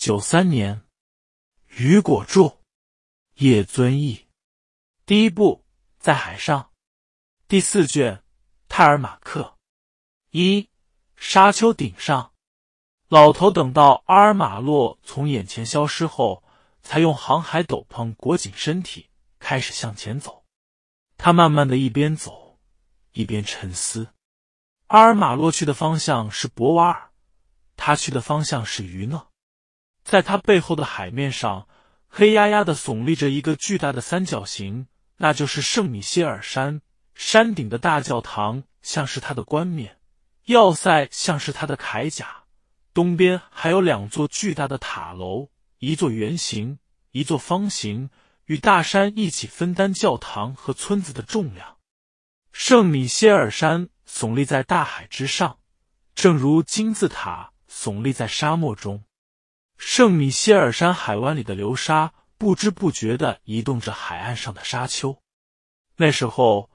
九三年，雨果著《叶尊义》，第一部在海上，第四卷《泰尔马克》一沙丘顶上，老头等到阿尔马洛从眼前消失后，才用航海斗篷裹紧身体，开始向前走。他慢慢的，一边走，一边沉思。阿尔马洛去的方向是博瓦尔，他去的方向是愚弄。在他背后的海面上，黑压压的耸立着一个巨大的三角形，那就是圣米歇尔山。山顶的大教堂像是它的冠冕，要塞像是他的铠甲。东边还有两座巨大的塔楼，一座圆形，一座方形，与大山一起分担教堂和村子的重量。圣米歇尔山耸立在大海之上，正如金字塔耸立在沙漠中。圣米歇尔山海湾里的流沙不知不觉地移动着海岸上的沙丘。那时候，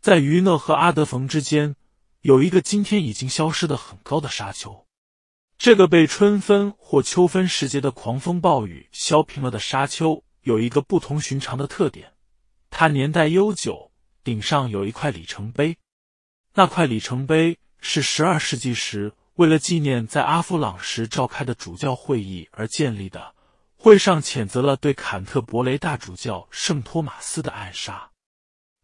在于讷和阿德冯之间有一个今天已经消失的很高的沙丘。这个被春分或秋分时节的狂风暴雨削平了的沙丘有一个不同寻常的特点，它年代悠久，顶上有一块里程碑。那块里程碑是十二世纪时。为了纪念在阿夫朗什召开的主教会议而建立的，会上谴责了对坎特伯雷大主教圣托马斯的暗杀。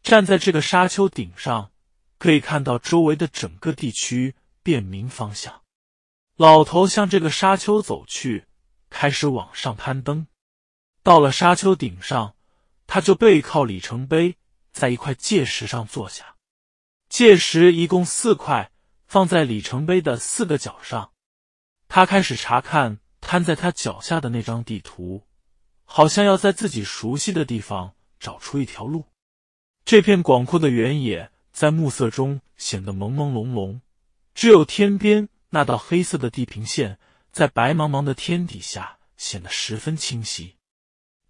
站在这个沙丘顶上，可以看到周围的整个地区，便民方向。老头向这个沙丘走去，开始往上攀登。到了沙丘顶上，他就背靠里程碑，在一块界石上坐下。界石一共四块。放在里程碑的四个角上，他开始查看摊在他脚下的那张地图，好像要在自己熟悉的地方找出一条路。这片广阔的原野在暮色中显得朦朦胧胧，只有天边那道黑色的地平线在白茫茫的天底下显得十分清晰。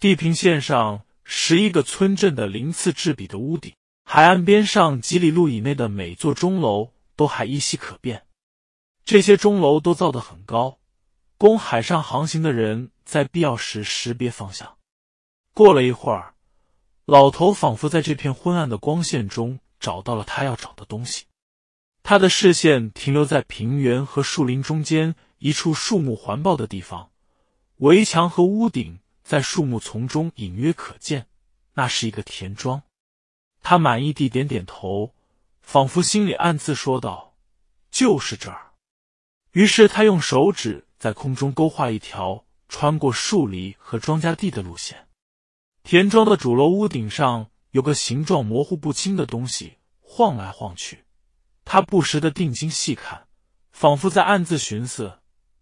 地平线上十一个村镇的鳞次栉比的屋顶，海岸边上几里路以内的每座钟楼。都还依稀可辨，这些钟楼都造得很高，供海上航行的人在必要时识别方向。过了一会儿，老头仿佛在这片昏暗的光线中找到了他要找的东西，他的视线停留在平原和树林中间一处树木环抱的地方，围墙和屋顶在树木丛中隐约可见，那是一个田庄。他满意地点点头。仿佛心里暗自说道：“就是这儿。”于是他用手指在空中勾画一条穿过树篱和庄稼地的路线。田庄的主楼屋顶上有个形状模糊不清的东西晃来晃去，他不时的定睛细看，仿佛在暗自寻思：“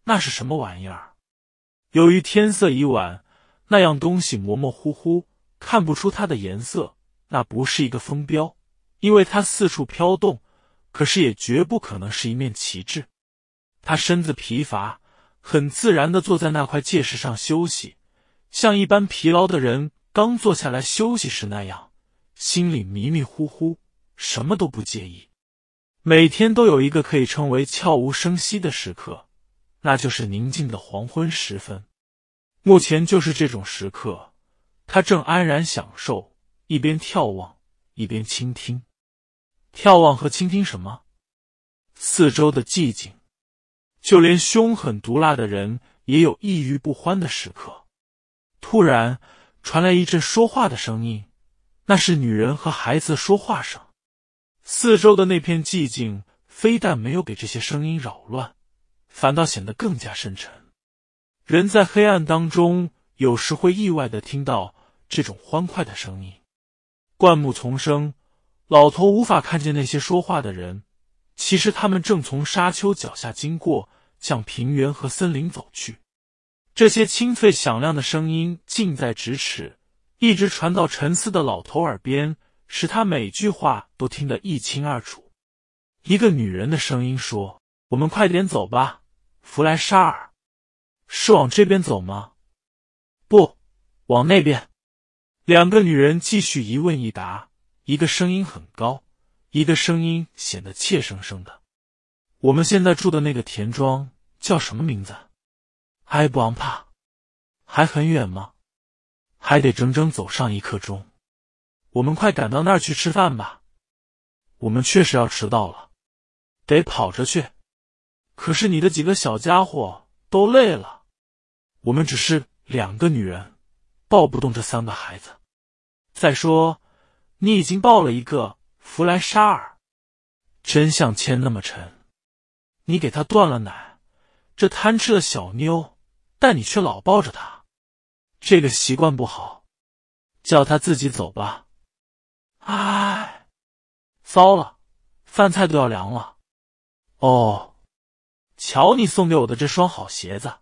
那是什么玩意儿？”由于天色已晚，那样东西模模糊糊，看不出它的颜色。那不是一个风标。因为它四处飘动，可是也绝不可能是一面旗帜。他身子疲乏，很自然的坐在那块界石上休息，像一般疲劳的人刚坐下来休息时那样，心里迷迷糊糊，什么都不介意。每天都有一个可以称为悄无声息的时刻，那就是宁静的黄昏时分。目前就是这种时刻，他正安然享受，一边眺望。一边倾听、眺望和倾听什么？四周的寂静，就连凶狠毒辣的人也有抑郁不欢的时刻。突然传来一阵说话的声音，那是女人和孩子说话声。四周的那片寂静，非但没有给这些声音扰乱，反倒显得更加深沉。人在黑暗当中，有时会意外的听到这种欢快的声音。灌木丛生，老头无法看见那些说话的人。其实他们正从沙丘脚下经过，向平原和森林走去。这些清脆响亮的声音近在咫尺，一直传到沉思的老头耳边，使他每句话都听得一清二楚。一个女人的声音说：“我们快点走吧，弗莱沙尔。是往这边走吗？不，往那边。”两个女人继续一问一答，一个声音很高，一个声音显得怯生生的。我们现在住的那个田庄叫什么名字？埃布昂帕，还很远吗？还得整整走上一刻钟。我们快赶到那儿去吃饭吧，我们确实要迟到了，得跑着去。可是你的几个小家伙都累了，我们只是两个女人。抱不动这三个孩子，再说，你已经抱了一个弗莱沙尔，真像铅那么沉。你给他断了奶，这贪吃的小妞，但你却老抱着他，这个习惯不好，叫他自己走吧。唉，糟了，饭菜都要凉了。哦，瞧你送给我的这双好鞋子，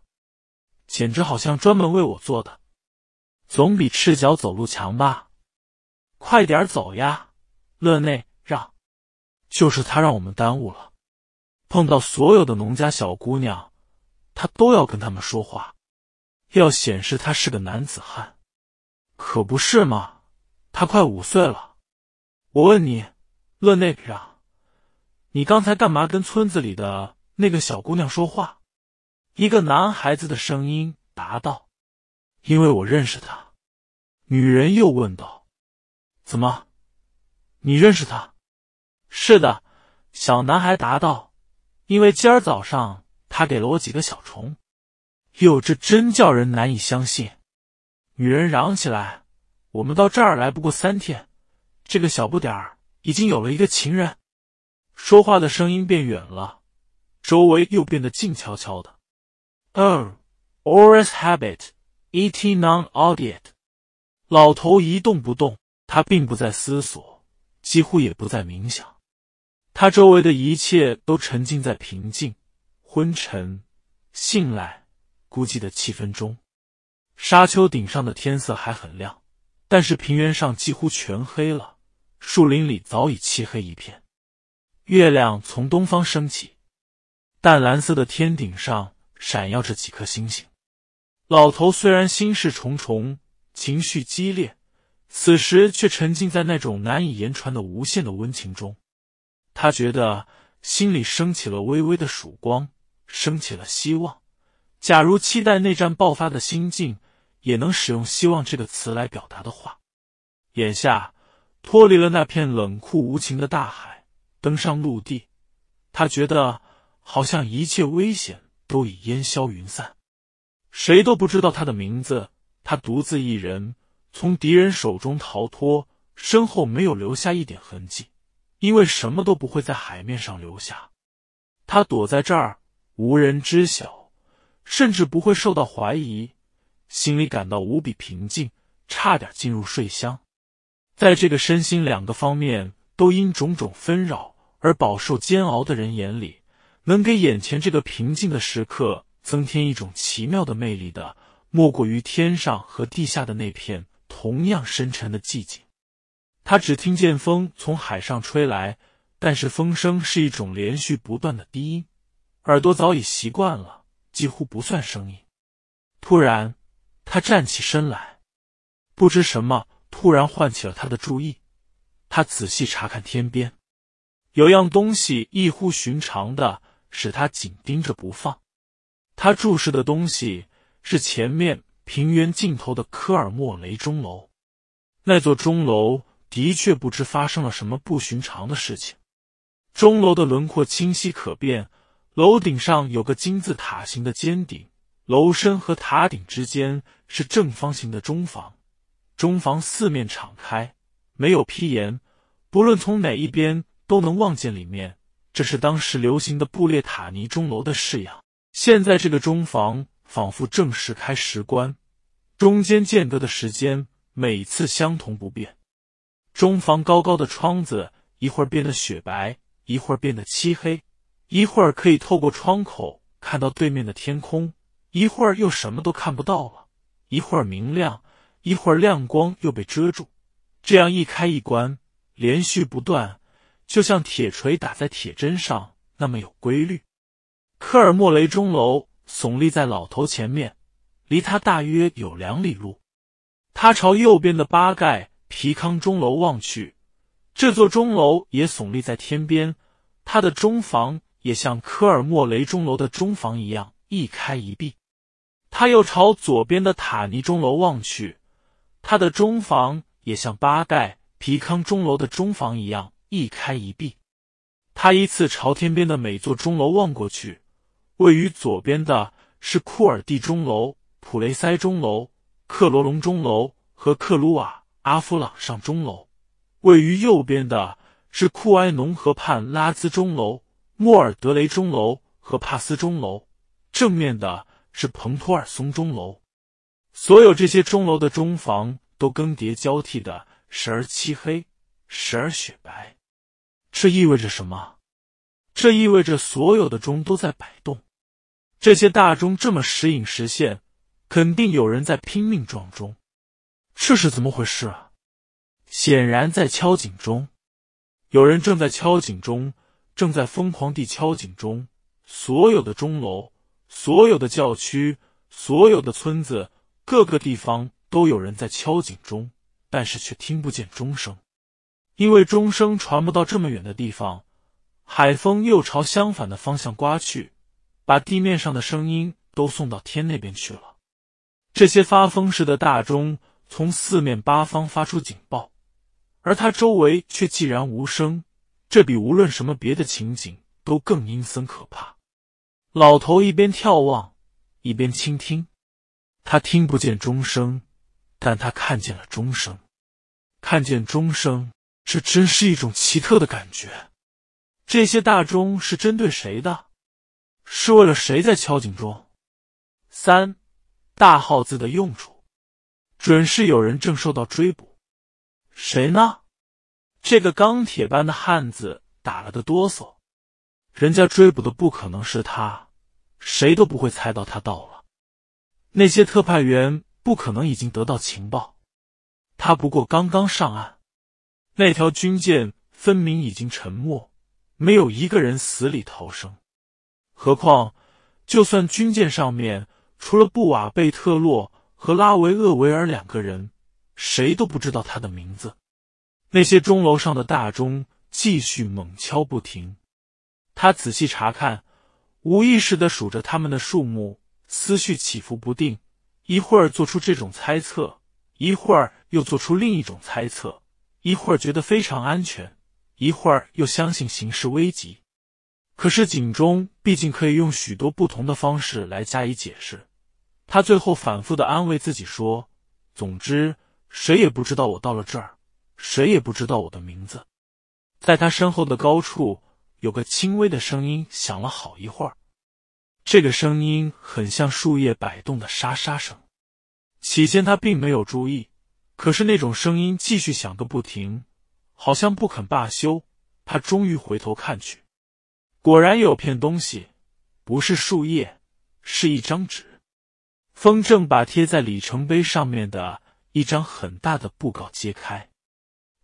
简直好像专门为我做的。总比赤脚走路强吧，快点走呀，勒内让，就是他让我们耽误了。碰到所有的农家小姑娘，他都要跟他们说话，要显示他是个男子汉，可不是吗？他快五岁了。我问你，勒内让，你刚才干嘛跟村子里的那个小姑娘说话？一个男孩子的声音答道：“因为我认识他。”女人又问道：“怎么，你认识他？”“是的。”小男孩答道，“因为今儿早上他给了我几个小虫。”“哟，这真叫人难以相信！”女人嚷起来，“我们到这儿来不过三天，这个小不点儿已经有了一个情人。”说话的声音变远了，周围又变得静悄悄的。“Oh, o r a s habit, et non audit。”老头一动不动，他并不在思索，几乎也不在冥想。他周围的一切都沉浸在平静、昏沉、信赖、孤寂的气氛中。沙丘顶上的天色还很亮，但是平原上几乎全黑了，树林里早已漆黑一片。月亮从东方升起，淡蓝色的天顶上闪耀着几颗星星。老头虽然心事重重。情绪激烈，此时却沉浸在那种难以言传的无限的温情中。他觉得心里升起了微微的曙光，升起了希望。假如期待内战爆发的心境也能使用“希望”这个词来表达的话，眼下脱离了那片冷酷无情的大海，登上陆地，他觉得好像一切危险都已烟消云散。谁都不知道他的名字。他独自一人从敌人手中逃脱，身后没有留下一点痕迹，因为什么都不会在海面上留下。他躲在这儿，无人知晓，甚至不会受到怀疑，心里感到无比平静，差点进入睡乡。在这个身心两个方面都因种种纷扰而饱受煎熬的人眼里，能给眼前这个平静的时刻增添一种奇妙的魅力的。莫过于天上和地下的那片同样深沉的寂静。他只听见风从海上吹来，但是风声是一种连续不断的低音，耳朵早已习惯了，几乎不算声音。突然，他站起身来，不知什么突然唤起了他的注意。他仔细查看天边，有样东西异乎寻常的使他紧盯着不放。他注视的东西。是前面平原尽头的科尔莫雷钟楼，那座钟楼的确不知发生了什么不寻常的事情。钟楼的轮廓清晰可辨，楼顶上有个金字塔形的尖顶，楼身和塔顶之间是正方形的中房，中房四面敞开，没有披檐，不论从哪一边都能望见里面。这是当时流行的布列塔尼钟楼的式样。现在这个中房。仿佛正式开十关，中间间隔的时间每次相同不变。中房高高的窗子，一会儿变得雪白，一会儿变得漆黑，一会儿可以透过窗口看到对面的天空，一会儿又什么都看不到了。一会儿明亮，一会儿亮光又被遮住，这样一开一关，连续不断，就像铁锤打在铁砧上那么有规律。科尔莫雷钟楼。耸立在老头前面，离他大约有两里路。他朝右边的巴盖皮康钟楼望去，这座钟楼也耸立在天边，他的钟房也像科尔莫雷钟楼的钟房一样一开一闭。他又朝左边的塔尼钟楼望去，他的钟房也像巴盖皮康钟楼的钟房一样一开一闭。他依次朝天边的每座钟楼望过去。位于左边的是库尔蒂钟楼、普雷塞钟楼、克罗隆钟楼和克鲁瓦阿夫朗上钟楼；位于右边的是库埃农河畔拉兹钟楼、莫尔德雷钟楼和帕斯钟楼；正面的是蓬托尔松钟楼。所有这些钟楼的钟房都更迭交替的，时而漆黑，时而雪白。这意味着什么？这意味着所有的钟都在摆动，这些大钟这么时隐时现，肯定有人在拼命撞钟。这是怎么回事啊？显然在敲警钟，有人正在敲警钟，正在疯狂地敲警钟。所有的钟楼、所有的教区、所有的村子，各个地方都有人在敲警钟，但是却听不见钟声，因为钟声传不到这么远的地方。海风又朝相反的方向刮去，把地面上的声音都送到天那边去了。这些发疯似的大钟从四面八方发出警报，而它周围却寂然无声。这比无论什么别的情景都更阴森可怕。老头一边眺望，一边倾听。他听不见钟声，但他看见了钟声，看见钟声，这真是一种奇特的感觉。这些大钟是针对谁的？是为了谁在敲警钟？三，大号字的用处，准是有人正受到追捕。谁呢？这个钢铁般的汉子打了个哆嗦。人家追捕的不可能是他，谁都不会猜到他到了。那些特派员不可能已经得到情报，他不过刚刚上岸。那条军舰分明已经沉没。没有一个人死里逃生，何况，就算军舰上面除了布瓦贝特洛和拉维厄维尔两个人，谁都不知道他的名字。那些钟楼上的大钟继续猛敲不停。他仔细查看，无意识的数着他们的数目，思绪起伏不定。一会儿做出这种猜测，一会儿又做出另一种猜测，一会儿觉得非常安全。一会儿又相信形势危急，可是警钟毕竟可以用许多不同的方式来加以解释。他最后反复的安慰自己说：“总之，谁也不知道我到了这儿，谁也不知道我的名字。”在他身后的高处，有个轻微的声音响了好一会儿，这个声音很像树叶摆动的沙沙声。起先他并没有注意，可是那种声音继续响个不停。好像不肯罢休，他终于回头看去，果然有片东西，不是树叶，是一张纸。风正把贴在里程碑上面的一张很大的布告揭开。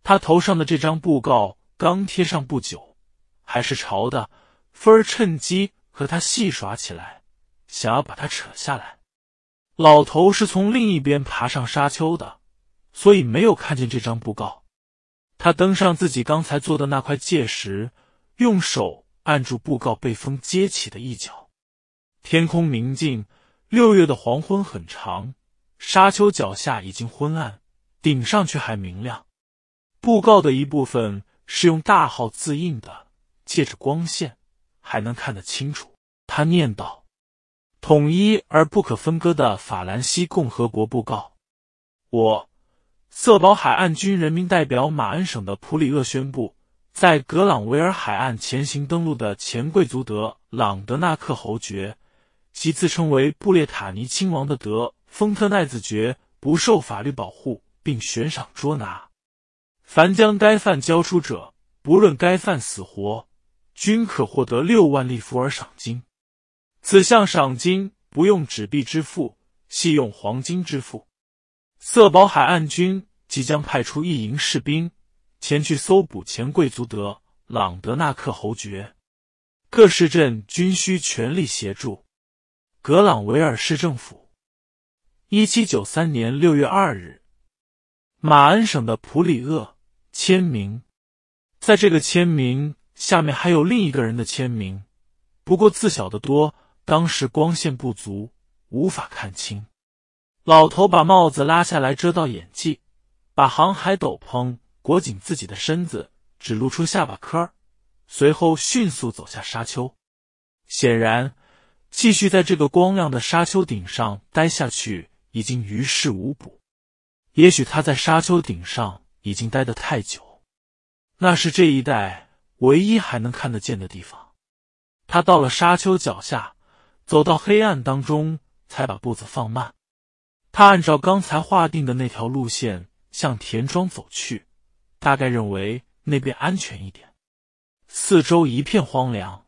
他头上的这张布告刚贴上不久，还是潮的。风儿趁机和他戏耍起来，想要把它扯下来。老头是从另一边爬上沙丘的，所以没有看见这张布告。他登上自己刚才做的那块界石，用手按住布告被风揭起的一角。天空明净，六月的黄昏很长，沙丘脚下已经昏暗，顶上却还明亮。布告的一部分是用大号字印的，借着光线还能看得清楚。他念道：“统一而不可分割的法兰西共和国布告，我。”瑟堡海岸军人民代表马恩省的普里厄宣布，在格朗维尔海岸前行登陆的前贵族德朗德纳克侯爵及自称为布列塔尼亲王的德丰特奈子爵不受法律保护，并悬赏捉拿。凡将该犯交出者，不论该犯死活，均可获得六万利弗尔赏金。此项赏金不用纸币支付，系用黄金支付。色堡海岸军即将派出一营士兵前去搜捕前贵族德朗德纳克侯爵，各市镇均需全力协助。格朗维尔市政府，一七九三年六月二日，马恩省的普里厄签名。在这个签名下面还有另一个人的签名，不过字小得多，当时光线不足，无法看清。老头把帽子拉下来遮到眼际，把航海斗篷裹紧自己的身子，只露出下巴颏随后迅速走下沙丘。显然，继续在这个光亮的沙丘顶上待下去已经于事无补。也许他在沙丘顶上已经待得太久。那是这一带唯一还能看得见的地方。他到了沙丘脚下，走到黑暗当中，才把步子放慢。他按照刚才划定的那条路线向田庄走去，大概认为那边安全一点。四周一片荒凉，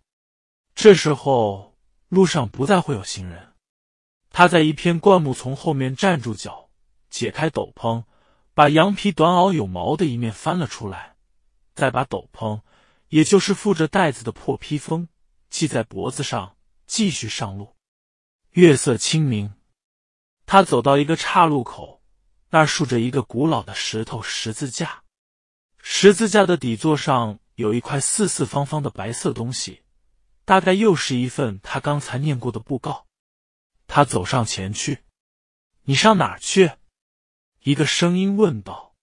这时候路上不再会有行人。他在一片灌木丛后面站住脚，解开斗篷，把羊皮短袄有毛的一面翻了出来，再把斗篷，也就是附着袋子的破披风系在脖子上，继续上路。月色清明。他走到一个岔路口，那儿竖着一个古老的石头十字架，十字架的底座上有一块四四方方的白色东西，大概又是一份他刚才念过的布告。他走上前去：“你上哪儿去？”一个声音问道。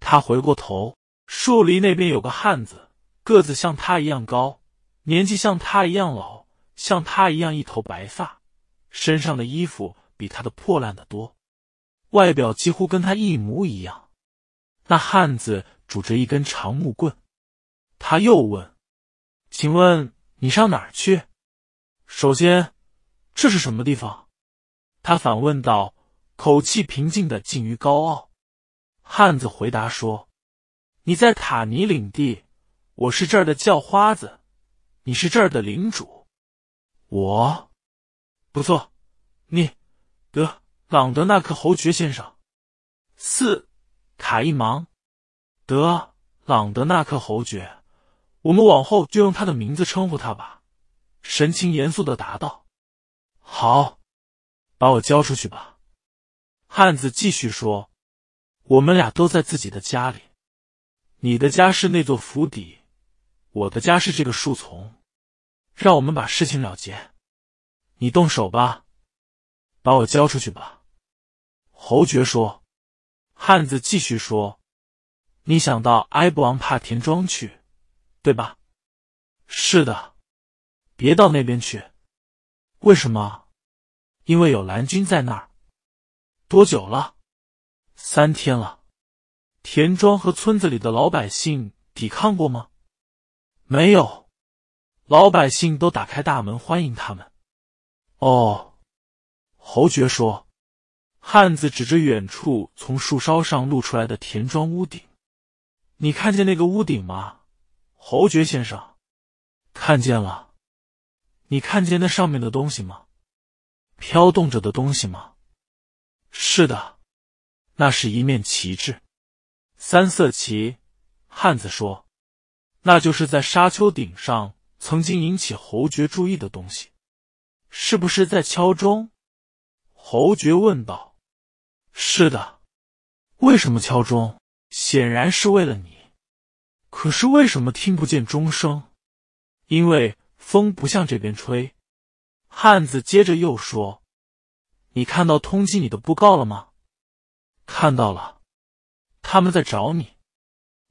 他回过头，树篱那边有个汉子，个子像他一样高，年纪像他一样老，像他一样一头白发，身上的衣服。比他的破烂的多，外表几乎跟他一模一样。那汉子拄着一根长木棍，他又问：“请问你上哪儿去？”首先，这是什么地方？”他反问道，口气平静的近于高傲。汉子回答说：“你在塔尼领地，我是这儿的叫花子，你是这儿的领主。”“我，不错，你。”德朗德纳克侯爵先生，四卡一芒，德朗德纳克侯爵，我们往后就用他的名字称呼他吧。神情严肃的答道：“好，把我交出去吧。”汉子继续说：“我们俩都在自己的家里，你的家是那座府邸，我的家是这个树丛。让我们把事情了结。你动手吧。”把我交出去吧，侯爵说。汉子继续说：“你想到埃布昂帕田庄去，对吧？”“是的。”“别到那边去。”“为什么？”“因为有蓝军在那儿。”“多久了？”“三天了。”“田庄和村子里的老百姓抵抗过吗？”“没有。”“老百姓都打开大门欢迎他们。”“哦。”侯爵说：“汉子指着远处从树梢上露出来的田庄屋顶，你看见那个屋顶吗？侯爵先生，看见了。你看见那上面的东西吗？飘动着的东西吗？是的，那是一面旗帜，三色旗。”汉子说：“那就是在沙丘顶上曾经引起侯爵注意的东西，是不是在敲钟？”侯爵问道：“是的，为什么敲钟？显然是为了你。可是为什么听不见钟声？因为风不向这边吹。”汉子接着又说：“你看到通缉你的布告了吗？看到了，他们在找你。”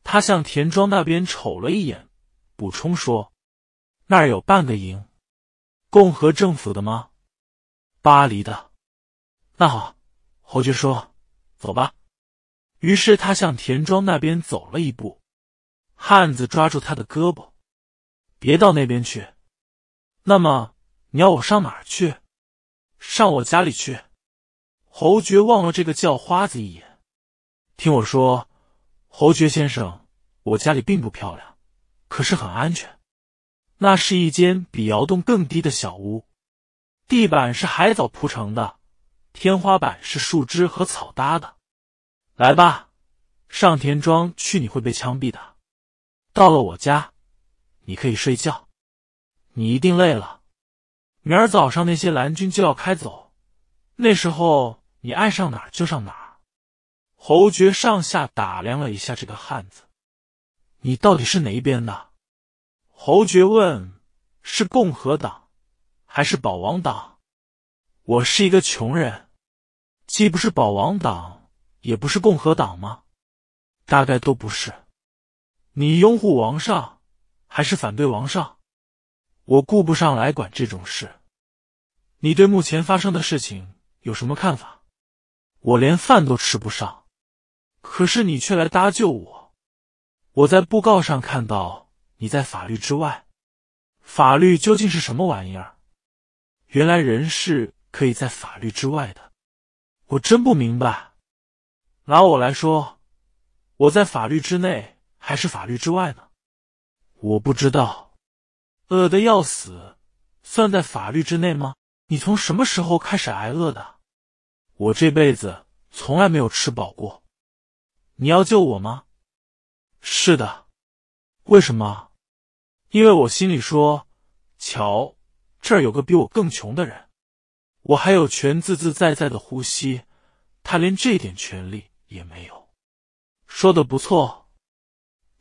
他向田庄那边瞅了一眼，补充说：“那儿有半个营，共和政府的吗？巴黎的。”那好，侯爵说：“走吧。”于是他向田庄那边走了一步。汉子抓住他的胳膊：“别到那边去。”“那么你要我上哪儿去？”“上我家里去。”侯爵望了这个叫花子一眼：“听我说，侯爵先生，我家里并不漂亮，可是很安全。那是一间比窑洞更低的小屋，地板是海藻铺成的。”天花板是树枝和草搭的。来吧，上田庄去你会被枪毙的。到了我家，你可以睡觉。你一定累了。明儿早上那些蓝军就要开走，那时候你爱上哪儿就上哪儿。侯爵上下打量了一下这个汉子：“你到底是哪一边的？”侯爵问：“是共和党还是保王党？”我是一个穷人，既不是保王党，也不是共和党吗？大概都不是。你拥护王上还是反对王上？我顾不上来管这种事。你对目前发生的事情有什么看法？我连饭都吃不上，可是你却来搭救我。我在布告上看到你在法律之外。法律究竟是什么玩意儿？原来人事。可以在法律之外的，我真不明白。拿我来说，我在法律之内还是法律之外呢？我不知道。饿的要死，算在法律之内吗？你从什么时候开始挨饿的？我这辈子从来没有吃饱过。你要救我吗？是的。为什么？因为我心里说，瞧，这儿有个比我更穷的人。我还有权自自在在的呼吸，他连这点权利也没有。说的不错，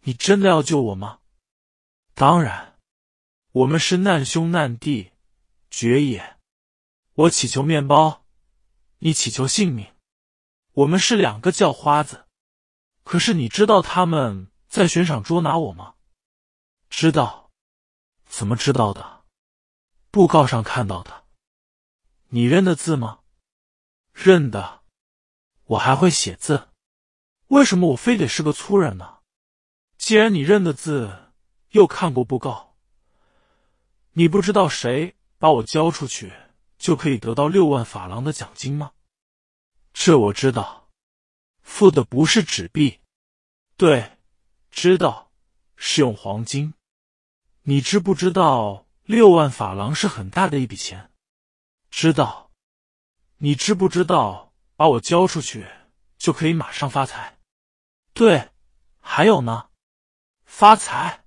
你真的要救我吗？当然，我们是难兄难弟，爵爷。我乞求面包，你乞求性命。我们是两个叫花子，可是你知道他们在悬赏捉拿我吗？知道，怎么知道的？布告上看到的。你认得字吗？认得，我还会写字。为什么我非得是个粗人呢？既然你认得字，又看过布告，你不知道谁把我交出去就可以得到六万法郎的奖金吗？这我知道，付的不是纸币，对，知道，是用黄金。你知不知道六万法郎是很大的一笔钱？知道，你知不知道？把我交出去就可以马上发财。对，还有呢，发财。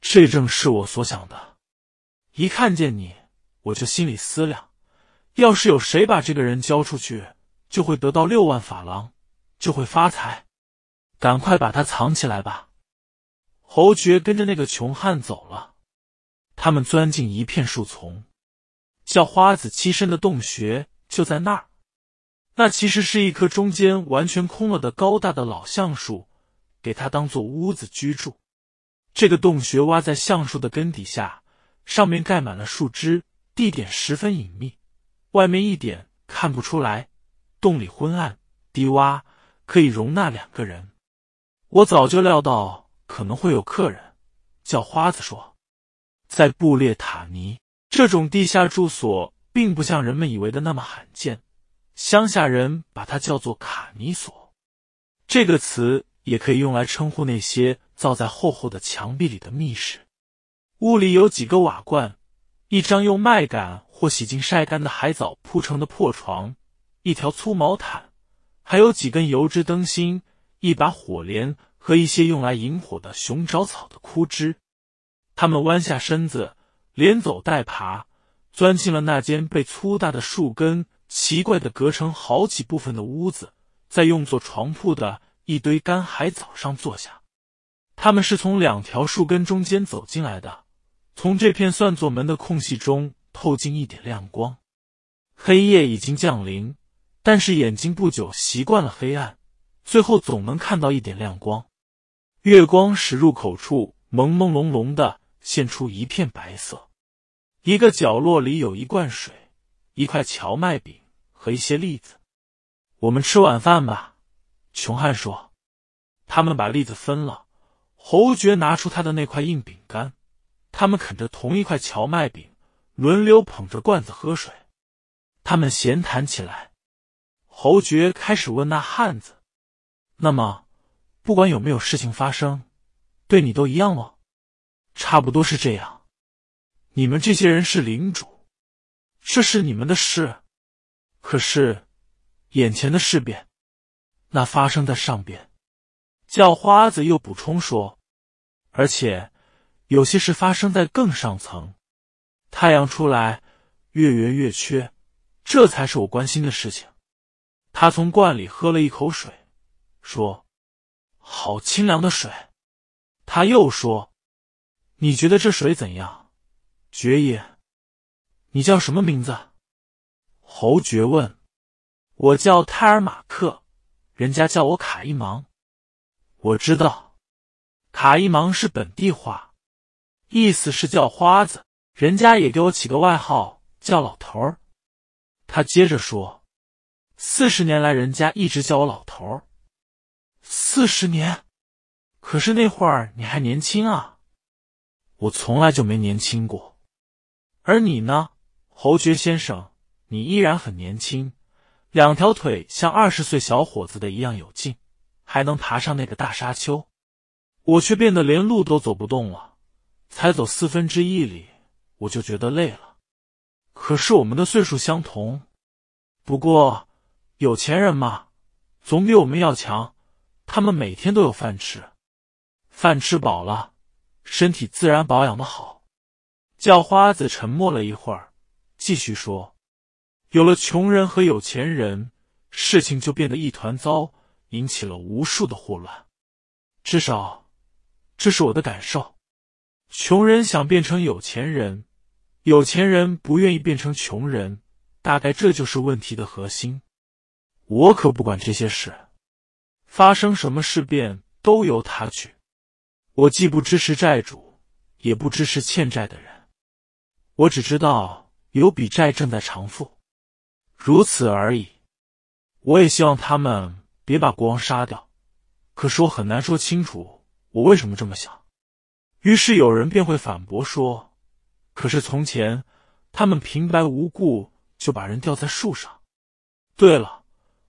这正是我所想的。一看见你，我就心里思量：要是有谁把这个人交出去，就会得到六万法郎，就会发财。赶快把他藏起来吧。侯爵跟着那个穷汉走了，他们钻进一片树丛。叫花子栖身的洞穴就在那儿，那其实是一棵中间完全空了的高大的老橡树，给他当做屋子居住。这个洞穴挖在橡树的根底下，上面盖满了树枝，地点十分隐秘，外面一点看不出来。洞里昏暗低洼，可以容纳两个人。我早就料到可能会有客人，叫花子说，在布列塔尼。这种地下住所并不像人们以为的那么罕见，乡下人把它叫做“卡尼索”。这个词也可以用来称呼那些造在厚厚的墙壁里的密室。屋里有几个瓦罐，一张用麦秆或洗净晒干的海藻铺成的破床，一条粗毛毯，还有几根油脂灯芯、一把火镰和一些用来引火的熊爪草的枯枝。他们弯下身子。连走带爬，钻进了那间被粗大的树根奇怪的隔成好几部分的屋子，在用作床铺的一堆干海藻上坐下。他们是从两条树根中间走进来的，从这片算作门的空隙中透进一点亮光。黑夜已经降临，但是眼睛不久习惯了黑暗，最后总能看到一点亮光。月光使入口处朦朦胧胧的现出一片白色。一个角落里有一罐水、一块荞麦饼和一些栗子。我们吃晚饭吧，穷汉说。他们把栗子分了。侯爵拿出他的那块硬饼干。他们啃着同一块荞麦饼，轮流捧着罐子喝水。他们闲谈起来。侯爵开始问那汉子：“那么，不管有没有事情发生，对你都一样吗？”“差不多是这样。”你们这些人是领主，这是你们的事。可是，眼前的世变，那发生在上边。叫花子又补充说：“而且，有些事发生在更上层。太阳出来，月圆月缺，这才是我关心的事情。”他从罐里喝了一口水，说：“好清凉的水。”他又说：“你觉得这水怎样？”爵爷，你叫什么名字？侯爵问。我叫泰尔马克，人家叫我卡一芒。我知道，卡一芒是本地话，意思是叫花子。人家也给我起个外号，叫老头儿。他接着说，四十年来，人家一直叫我老头儿。四十年，可是那会儿你还年轻啊。我从来就没年轻过。而你呢，侯爵先生？你依然很年轻，两条腿像二十岁小伙子的一样有劲，还能爬上那个大沙丘。我却变得连路都走不动了，才走四分之一里，我就觉得累了。可是我们的岁数相同，不过有钱人嘛，总比我们要强。他们每天都有饭吃，饭吃饱了，身体自然保养的好。叫花子沉默了一会儿，继续说：“有了穷人和有钱人，事情就变得一团糟，引起了无数的祸乱。至少，这是我的感受。穷人想变成有钱人，有钱人不愿意变成穷人，大概这就是问题的核心。我可不管这些事，发生什么事变都由他去。我既不支持债主，也不支持欠债的人。”我只知道有笔债正在偿付，如此而已。我也希望他们别把国王杀掉，可是我很难说清楚我为什么这么想。于是有人便会反驳说：“可是从前他们平白无故就把人吊在树上。”对了，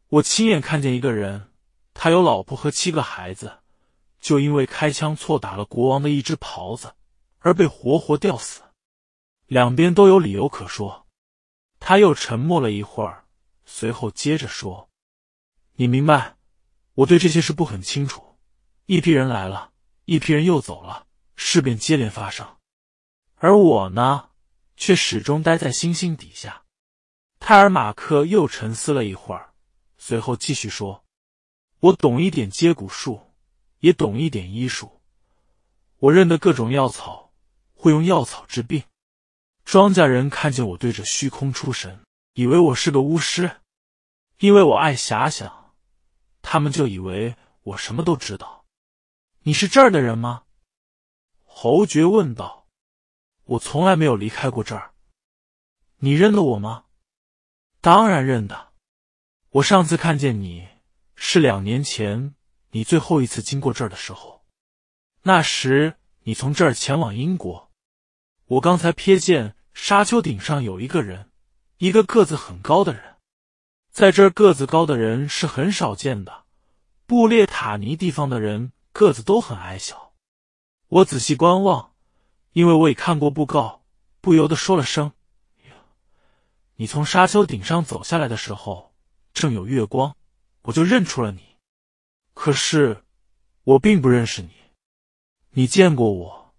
我亲眼看见一个人，他有老婆和七个孩子，就因为开枪错打了国王的一只袍子而被活活吊死。两边都有理由可说，他又沉默了一会儿，随后接着说：“你明白，我对这些事不很清楚。一批人来了，一批人又走了，事变接连发生，而我呢，却始终待在星星底下。”泰尔马克又沉思了一会儿，随后继续说：“我懂一点接骨术，也懂一点医术，我认得各种药草，会用药草治病。”庄稼人看见我对着虚空出神，以为我是个巫师，因为我爱遐想，他们就以为我什么都知道。你是这儿的人吗？侯爵问道。我从来没有离开过这儿。你认得我吗？当然认得。我上次看见你是两年前，你最后一次经过这儿的时候。那时你从这儿前往英国。我刚才瞥见。沙丘顶上有一个人，一个个子很高的人，在这儿个子高的人是很少见的。布列塔尼地方的人个子都很矮小。我仔细观望，因为我已看过布告，不由得说了声：“你从沙丘顶上走下来的时候，正有月光，我就认出了你。可是，我并不认识你。你见过我，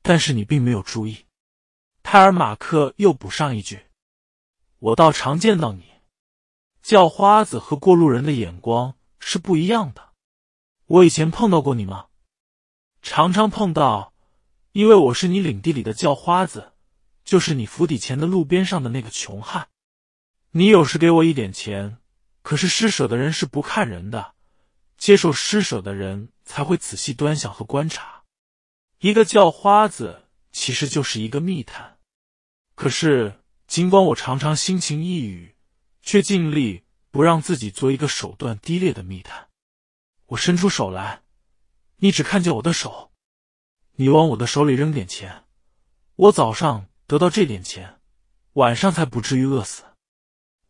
但是你并没有注意。泰尔马克又补上一句：“我倒常见到你，叫花子和过路人的眼光是不一样的。我以前碰到过你吗？常常碰到，因为我是你领地里的叫花子，就是你府邸前的路边上的那个穷汉。你有时给我一点钱，可是施舍的人是不看人的，接受施舍的人才会仔细端详和观察一个叫花子。”其实就是一个密探，可是尽管我常常心情抑郁，却尽力不让自己做一个手段低劣的密探。我伸出手来，你只看见我的手，你往我的手里扔点钱，我早上得到这点钱，晚上才不至于饿死。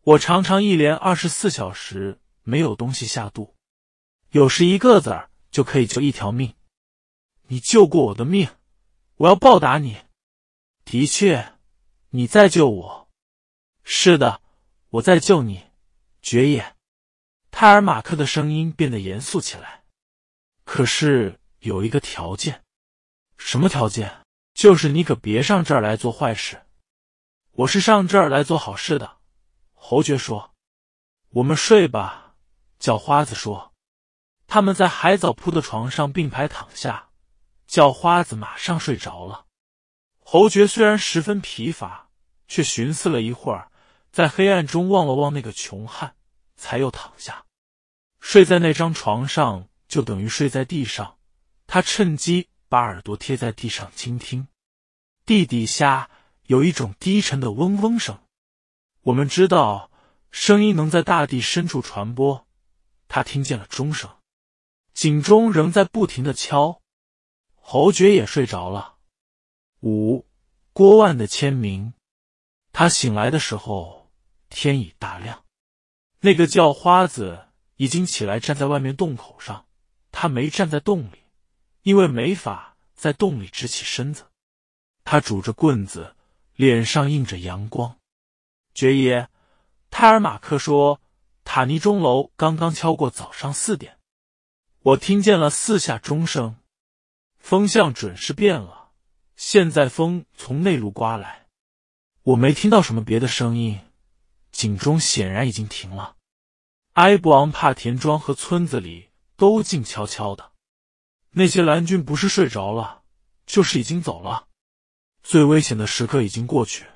我常常一连二十四小时没有东西下肚，有时一个子儿就可以救一条命。你救过我的命。我要报答你。的确，你在救我。是的，我在救你，爵爷。泰尔马克的声音变得严肃起来。可是有一个条件。什么条件？就是你可别上这儿来做坏事。我是上这儿来做好事的。侯爵说。我们睡吧。叫花子说。他们在海藻铺的床上并排躺下。叫花子马上睡着了。侯爵虽然十分疲乏，却寻思了一会儿，在黑暗中望了望那个穷汉，才又躺下。睡在那张床上就等于睡在地上。他趁机把耳朵贴在地上倾听，地底下有一种低沉的嗡嗡声。我们知道声音能在大地深处传播。他听见了钟声，警钟仍在不停的敲。侯爵也睡着了。五，郭万的签名。他醒来的时候，天已大亮。那个叫花子已经起来，站在外面洞口上。他没站在洞里，因为没法在洞里直起身子。他拄着棍子，脸上映着阳光。爵爷，泰尔马克说，塔尼钟楼刚刚敲过早上四点，我听见了四下钟声。风向准是变了，现在风从内陆刮来。我没听到什么别的声音，警钟显然已经停了。埃博昂帕田庄和村子里都静悄悄的，那些蓝军不是睡着了，就是已经走了。最危险的时刻已经过去，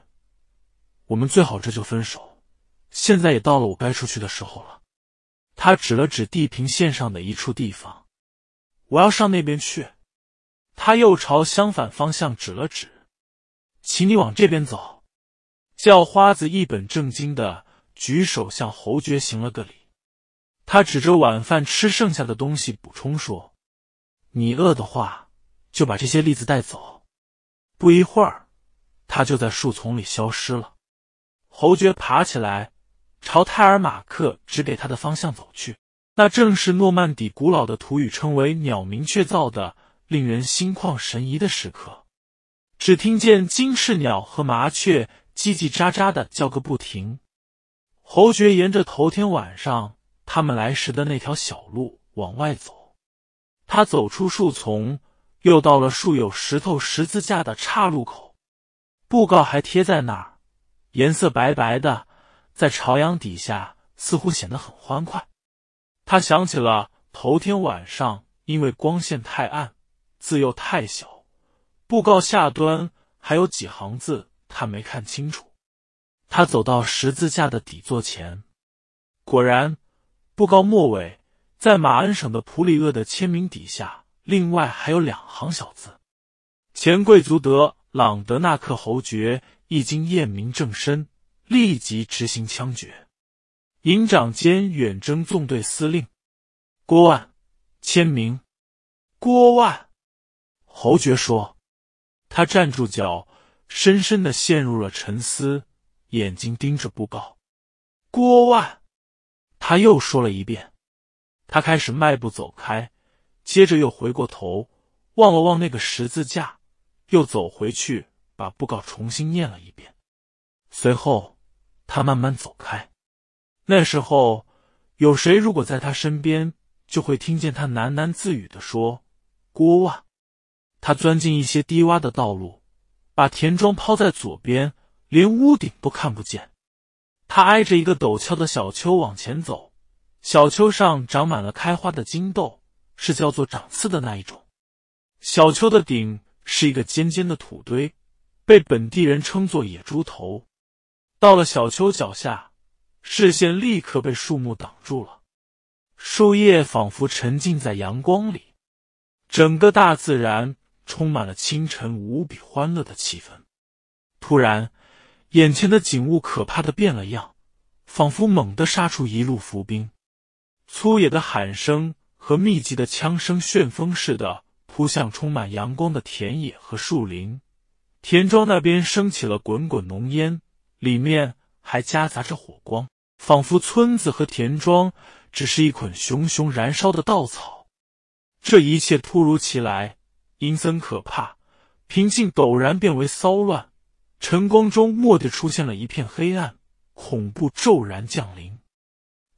我们最好这就分手。现在也到了我该出去的时候了。他指了指地平线上的一处地方，我要上那边去。他又朝相反方向指了指，请你往这边走。叫花子一本正经的举手向侯爵行了个礼，他指着晚饭吃剩下的东西补充说：“你饿的话，就把这些栗子带走。”不一会儿，他就在树丛里消失了。侯爵爬起来，朝泰尔马克指给他的方向走去，那正是诺曼底古老的土语称为“鸟鸣雀噪”的。令人心旷神怡的时刻，只听见金翅鸟和麻雀叽叽喳喳的叫个不停。侯爵沿着头天晚上他们来时的那条小路往外走，他走出树丛，又到了树有石头十字架的岔路口，布告还贴在那儿，颜色白白的，在朝阳底下似乎显得很欢快。他想起了头天晚上因为光线太暗。字又太小，布告下端还有几行字，他没看清楚。他走到十字架的底座前，果然，布告末尾在马恩省的普里厄的签名底下，另外还有两行小字：“前贵族德朗德纳克侯爵一经验明正身，立即执行枪决。”营长兼远征纵队司令郭万签名。郭万。侯爵说：“他站住脚，深深的陷入了沉思，眼睛盯着布告。郭万，他又说了一遍。他开始迈步走开，接着又回过头望了望那个十字架，又走回去，把布告重新念了一遍。随后，他慢慢走开。那时候，有谁如果在他身边，就会听见他喃喃自语的说：郭万。”他钻进一些低洼的道路，把田庄抛在左边，连屋顶都看不见。他挨着一个陡峭的小丘往前走，小丘上长满了开花的金豆，是叫做长刺的那一种。小丘的顶是一个尖尖的土堆，被本地人称作野猪头。到了小丘脚下，视线立刻被树木挡住了，树叶仿佛沉浸在阳光里，整个大自然。充满了清晨无比欢乐的气氛。突然，眼前的景物可怕的变了样，仿佛猛地杀出一路伏兵，粗野的喊声和密集的枪声旋风似的扑向充满阳光的田野和树林。田庄那边升起了滚滚浓烟，里面还夹杂着火光，仿佛村子和田庄只是一捆熊熊燃烧的稻草。这一切突如其来。阴森可怕，平静陡然变为骚乱。晨光中蓦地出现了一片黑暗，恐怖骤然降临。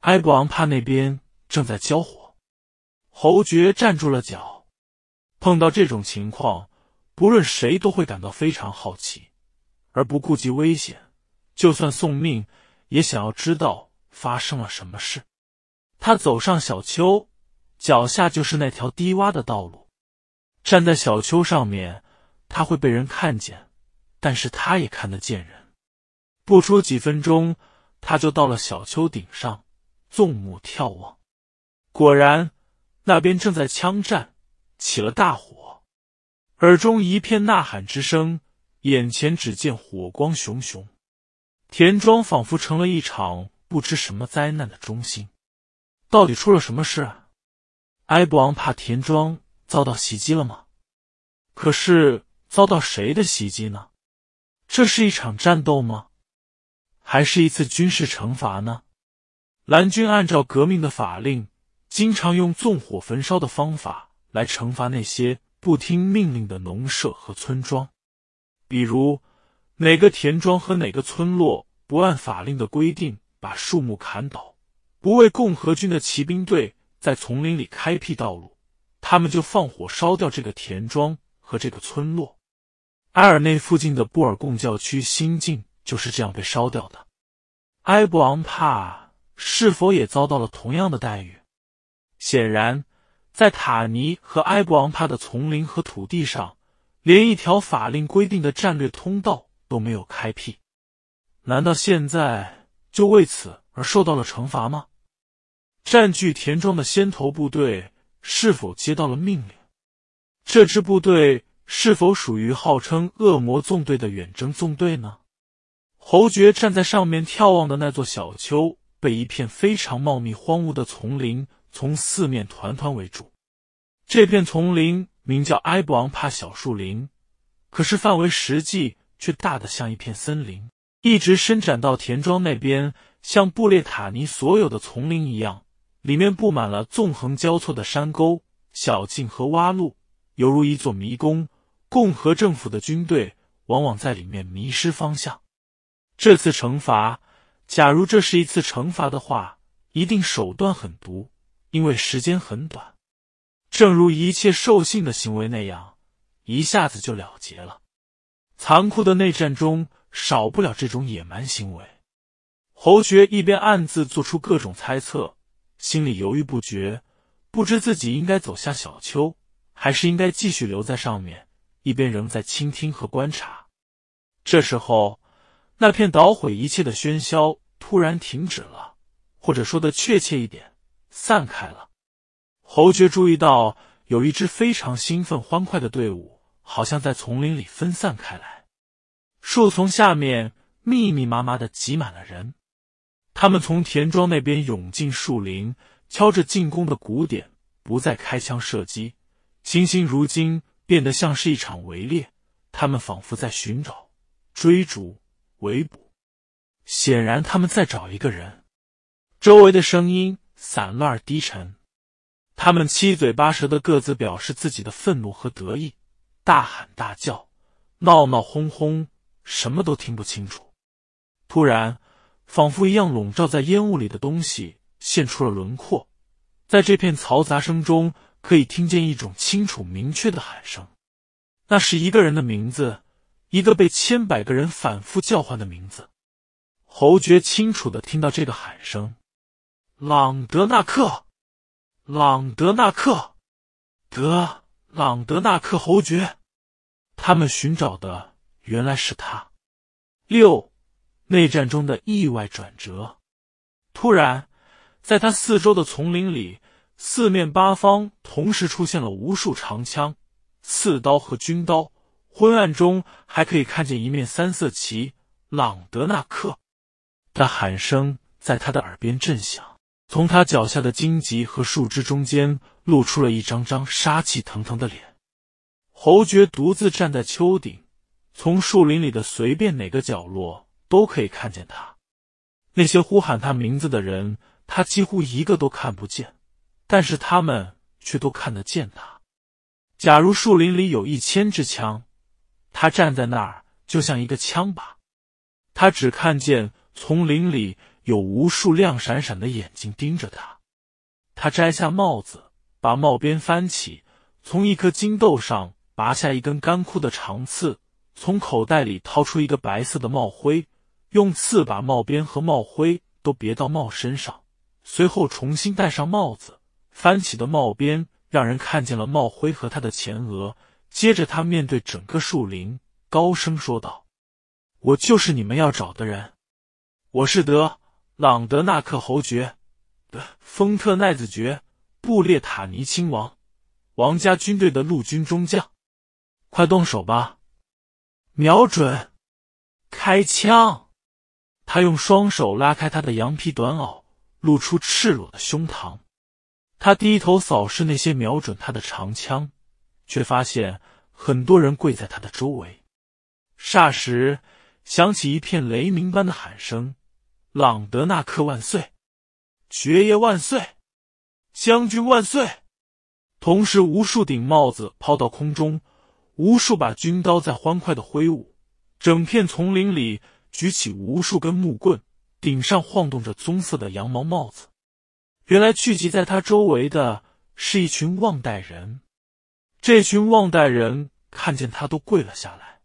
埃布昂帕那边正在交火，侯爵站住了脚。碰到这种情况，不论谁都会感到非常好奇，而不顾及危险，就算送命也想要知道发生了什么事。他走上小丘，脚下就是那条低洼的道路。站在小丘上面，他会被人看见，但是他也看得见人。不出几分钟，他就到了小丘顶上，纵目眺望。果然，那边正在枪战，起了大火，耳中一片呐喊之声，眼前只见火光熊熊，田庄仿佛成了一场不知什么灾难的中心。到底出了什么事？埃博昂怕田庄。遭到袭击了吗？可是遭到谁的袭击呢？这是一场战斗吗？还是一次军事惩罚呢？蓝军按照革命的法令，经常用纵火焚烧的方法来惩罚那些不听命令的农舍和村庄。比如，哪个田庄和哪个村落不按法令的规定把树木砍倒，不为共和军的骑兵队在丛林里开辟道路？他们就放火烧掉这个田庄和这个村落。埃尔内附近的布尔贡教区新境就是这样被烧掉的。埃博昂帕是否也遭到了同样的待遇？显然，在塔尼和埃博昂帕的丛林和土地上，连一条法令规定的战略通道都没有开辟。难道现在就为此而受到了惩罚吗？占据田庄的先头部队。是否接到了命令？这支部队是否属于号称“恶魔纵队”的远征纵队呢？侯爵站在上面眺望的那座小丘，被一片非常茂密、荒芜的丛林从四面团团围住。这片丛林名叫埃布昂帕小树林，可是范围实际却大得像一片森林，一直伸展到田庄那边，像布列塔尼所有的丛林一样。里面布满了纵横交错的山沟、小径和洼路，犹如一座迷宫。共和政府的军队往往在里面迷失方向。这次惩罚，假如这是一次惩罚的话，一定手段狠毒，因为时间很短。正如一切兽性的行为那样，一下子就了结了。残酷的内战中少不了这种野蛮行为。侯爵一边暗自做出各种猜测。心里犹豫不决，不知自己应该走下小丘，还是应该继续留在上面。一边仍在倾听和观察。这时候，那片捣毁一切的喧嚣突然停止了，或者说的确切一点，散开了。侯爵注意到，有一支非常兴奋、欢快的队伍，好像在丛林里分散开来。树丛下面密密麻麻的挤满了人。他们从田庄那边涌进树林，敲着进攻的鼓点，不再开枪射击。情形如今变得像是一场围猎，他们仿佛在寻找、追逐、围捕。显然，他们在找一个人。周围的声音散乱而低沉，他们七嘴八舌的各自表示自己的愤怒和得意，大喊大叫，闹闹哄哄，什么都听不清楚。突然。仿佛一样笼罩在烟雾里的东西现出了轮廓，在这片嘈杂声中，可以听见一种清楚明确的喊声，那是一个人的名字，一个被千百个人反复叫唤的名字。侯爵清楚的听到这个喊声：“朗德纳克，朗德纳克，德朗德纳克侯爵。”他们寻找的原来是他。六。内战中的意外转折。突然，在他四周的丛林里，四面八方同时出现了无数长枪、刺刀和军刀。昏暗中还可以看见一面三色旗。朗德纳克的喊声在他的耳边震响，从他脚下的荆棘和树枝中间露出了一张张杀气腾腾的脸。侯爵独自站在丘顶，从树林里的随便哪个角落。都可以看见他，那些呼喊他名字的人，他几乎一个都看不见，但是他们却都看得见他。假如树林里有一千支枪，他站在那儿就像一个枪靶。他只看见丛林里有无数亮闪闪的眼睛盯着他。他摘下帽子，把帽边翻起，从一颗金豆上拔下一根干枯的长刺，从口袋里掏出一个白色的帽徽。用刺把帽边和帽徽都别到帽身上，随后重新戴上帽子。翻起的帽边让人看见了帽徽和他的前额。接着，他面对整个树林，高声说道：“我就是你们要找的人，我是德·朗德纳克侯爵、德·丰特奈子爵、布列塔尼亲王、王家军队的陆军中将。快动手吧，瞄准，开枪！”他用双手拉开他的羊皮短袄，露出赤裸的胸膛。他低头扫视那些瞄准他的长枪，却发现很多人跪在他的周围。霎时，响起一片雷鸣般的喊声：“朗德纳克万岁！爵爷万岁！将军万岁！”同时，无数顶帽子抛到空中，无数把军刀在欢快的挥舞，整片丛林里。举起无数根木棍，顶上晃动着棕色的羊毛帽子。原来聚集在他周围的是一群旺代人。这群旺代人看见他都跪了下来。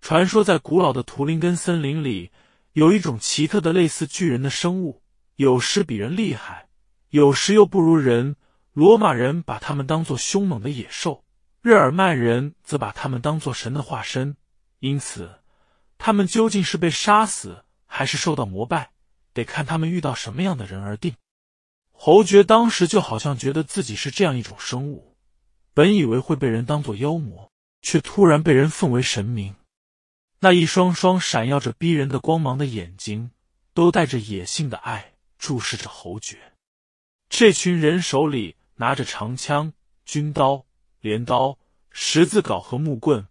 传说在古老的图林根森林里有一种奇特的、类似巨人的生物，有时比人厉害，有时又不如人。罗马人把他们当做凶猛的野兽，日耳曼人则把他们当做神的化身。因此。他们究竟是被杀死还是受到膜拜，得看他们遇到什么样的人而定。侯爵当时就好像觉得自己是这样一种生物，本以为会被人当作妖魔，却突然被人奉为神明。那一双双闪耀着逼人的光芒的眼睛，都带着野性的爱注视着侯爵。这群人手里拿着长枪、军刀、镰刀、十字镐和木棍，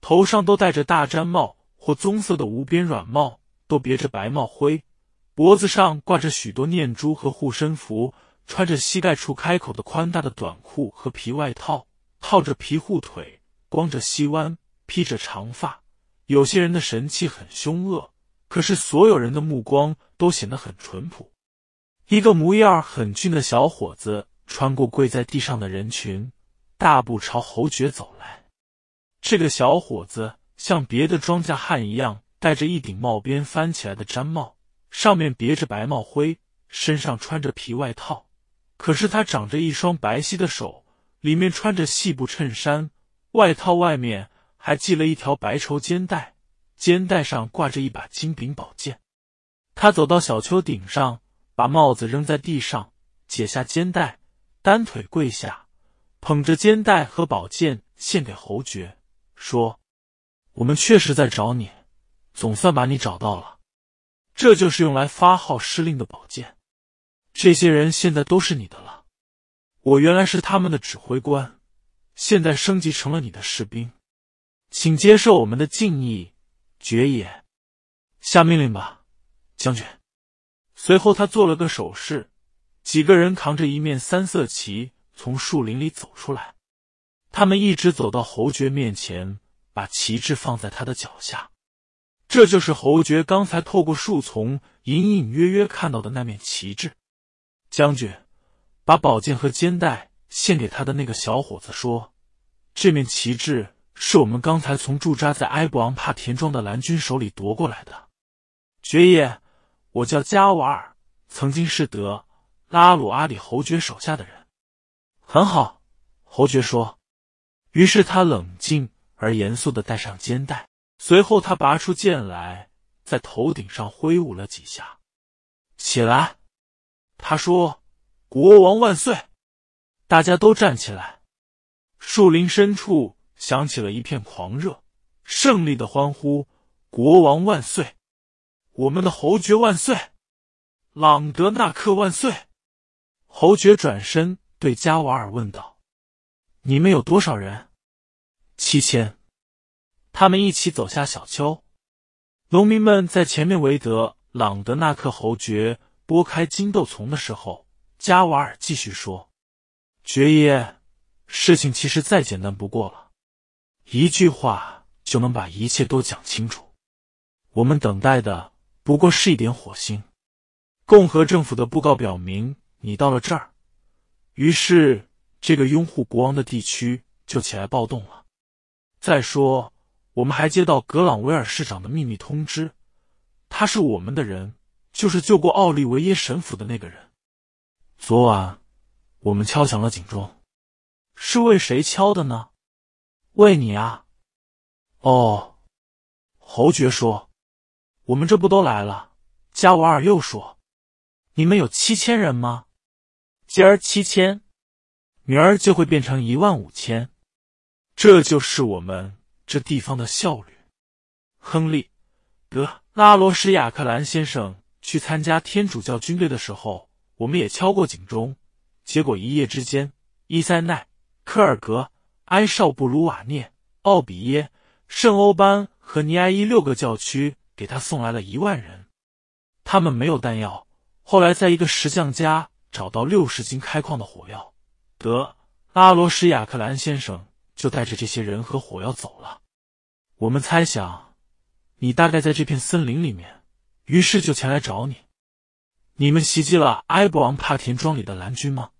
头上都戴着大毡帽。或棕色的无边软帽都别着白帽灰，脖子上挂着许多念珠和护身符，穿着膝盖处开口的宽大的短裤和皮外套，套着皮护腿，光着膝弯，披着长发。有些人的神气很凶恶，可是所有人的目光都显得很淳朴。一个模样很俊的小伙子穿过跪在地上的人群，大步朝侯爵走来。这个小伙子。像别的庄稼汉一样，戴着一顶帽边翻起来的毡帽，上面别着白帽徽，身上穿着皮外套。可是他长着一双白皙的手，里面穿着细布衬衫，外套外面还系了一条白绸肩带，肩带上挂着一把金柄宝剑。他走到小丘顶上，把帽子扔在地上，解下肩带，单腿跪下，捧着肩带和宝剑献给侯爵，说。我们确实在找你，总算把你找到了。这就是用来发号施令的宝剑。这些人现在都是你的了。我原来是他们的指挥官，现在升级成了你的士兵，请接受我们的敬意，爵爷。下命令吧，将军。随后，他做了个手势，几个人扛着一面三色旗从树林里走出来。他们一直走到侯爵面前。把旗帜放在他的脚下，这就是侯爵刚才透过树丛隐隐约约看到的那面旗帜。将军，把宝剑和肩带献给他的那个小伙子说：“这面旗帜是我们刚才从驻扎在埃布昂帕田庄的蓝军手里夺过来的。”爵爷，我叫加瓦尔，曾经是德拉鲁阿里侯爵手下的人。很好，侯爵说。于是他冷静。而严肃的带上肩带，随后他拔出剑来，在头顶上挥舞了几下。起来，他说：“国王万岁！”大家都站起来。树林深处响起了一片狂热、胜利的欢呼：“国王万岁！我们的侯爵万岁！朗德纳克万岁！”侯爵转身对加瓦尔问道：“你们有多少人？”七千，他们一起走下小丘。农民们在前面，韦德·朗德纳克侯爵拨开金豆丛的时候，加瓦尔继续说：“爵爷，事情其实再简单不过了，一句话就能把一切都讲清楚。我们等待的不过是一点火星。共和政府的布告表明你到了这儿，于是这个拥护国王的地区就起来暴动了。”再说，我们还接到格朗维尔市长的秘密通知，他是我们的人，就是救过奥利维耶神父的那个人。昨晚，我们敲响了警钟，是为谁敲的呢？为你啊！哦，侯爵说，我们这不都来了？加瓦尔又说，你们有七千人吗？今儿七千，明儿就会变成一万五千。这就是我们这地方的效率，亨利·德拉罗什·雅克兰先生去参加天主教军队的时候，我们也敲过警钟。结果一夜之间，伊塞奈、科尔格、埃绍布鲁瓦涅、奥比耶、圣欧班和尼埃伊六个教区给他送来了一万人。他们没有弹药，后来在一个石匠家找到六十斤开矿的火药。德拉罗什·雅克兰先生。就带着这些人和火药走了。我们猜想，你大概在这片森林里面，于是就前来找你。你们袭击了埃博昂帕田庄里的蓝军吗？